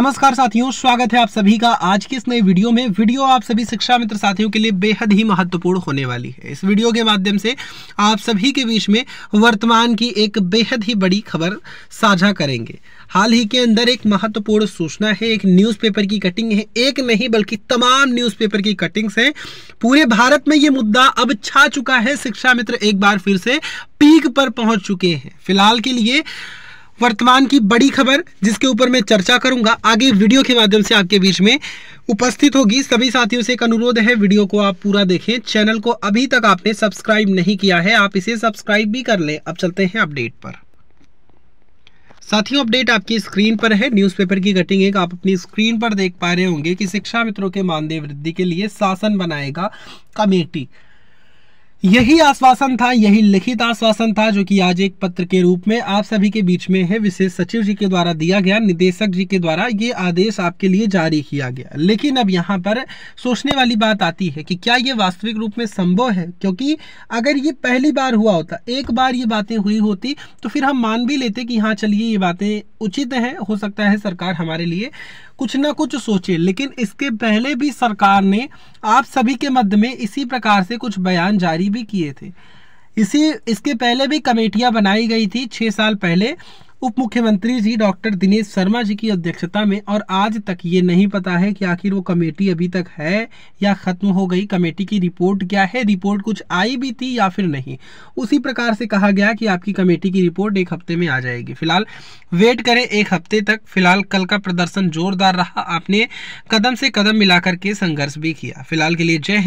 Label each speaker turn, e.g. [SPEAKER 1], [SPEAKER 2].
[SPEAKER 1] नमस्कार साथियों स्वागत है आप सभी का आज की इस नए वीडियो में वीडियो आप सभी शिक्षा मित्र साथियों के लिए बेहद ही महत्वपूर्ण होने वाली है इस वीडियो के माध्यम से आप सभी के बीच में वर्तमान की एक बेहद ही बड़ी खबर साझा करेंगे हाल ही के अंदर एक महत्वपूर्ण सूचना है एक न्यूज़पेपर की कटिंग है एक नहीं बल्कि तमाम न्यूज़पेपर की कटिंग्स हैं पूरे भारत में ये मुद्दा अब छा चुका है शिक्षा मित्र एक बार फिर से पीक पर पहुंच चुके हैं फिलहाल के लिए वर्तमान की बड़ी खबर जिसके ऊपर मैं चर्चा करूंगा आगे वीडियो के माध्यम से आपके बीच में उपस्थित होगी सभी साथियों से एक अनुरोध है वीडियो को आप पूरा देखें चैनल को अभी तक आपने सब्सक्राइब नहीं किया है आप इसे सब्सक्राइब भी कर लें अब चलते हैं अपडेट पर साथियों अपडेट आपकी स्क्रीन पर है न्यूज़पेपर की कटिंग एक आप अपनी स्क्रीन पर देख पा रहे होंगे कि शिक्षा मित्रों के मानदेय वृद्धि के लिए शासन बनाएगा कमेटी यही आश्वासन था यही लिखित आश्वासन था जो कि आज एक पत्र के रूप में आप सभी के बीच में है विशेष सचिव जी के द्वारा दिया गया निदेशक जी के द्वारा ये आदेश आपके लिए जारी किया गया लेकिन अब यहाँ पर सोचने वाली बात आती है कि क्या ये वास्तविक रूप में संभव है क्योंकि अगर ये पहली बार हुआ होता एक बार ये बातें हुई होती तो फिर हम मान भी लेते कि हाँ चलिए ये बातें उचित हैं हो सकता है सरकार हमारे लिए कुछ ना कुछ सोचे लेकिन इसके पहले भी सरकार ने आप सभी के मध्य में इसी प्रकार से कुछ बयान जारी भी किए थे इसी इसके पहले भी कमेटियां बनाई गई थी छः साल पहले उप मुख्यमंत्री जी डॉक्टर दिनेश शर्मा जी की अध्यक्षता में और आज तक ये नहीं पता है कि आखिर वो कमेटी अभी तक है या ख़त्म हो गई कमेटी की रिपोर्ट क्या है रिपोर्ट कुछ आई भी थी या फिर नहीं उसी प्रकार से कहा गया कि आपकी कमेटी की रिपोर्ट एक हफ्ते में आ जाएगी फिलहाल वेट करें एक हफ्ते तक फिलहाल कल का प्रदर्शन जोरदार रहा आपने कदम से कदम मिलाकर के संघर्ष भी किया फिलहाल के लिए जय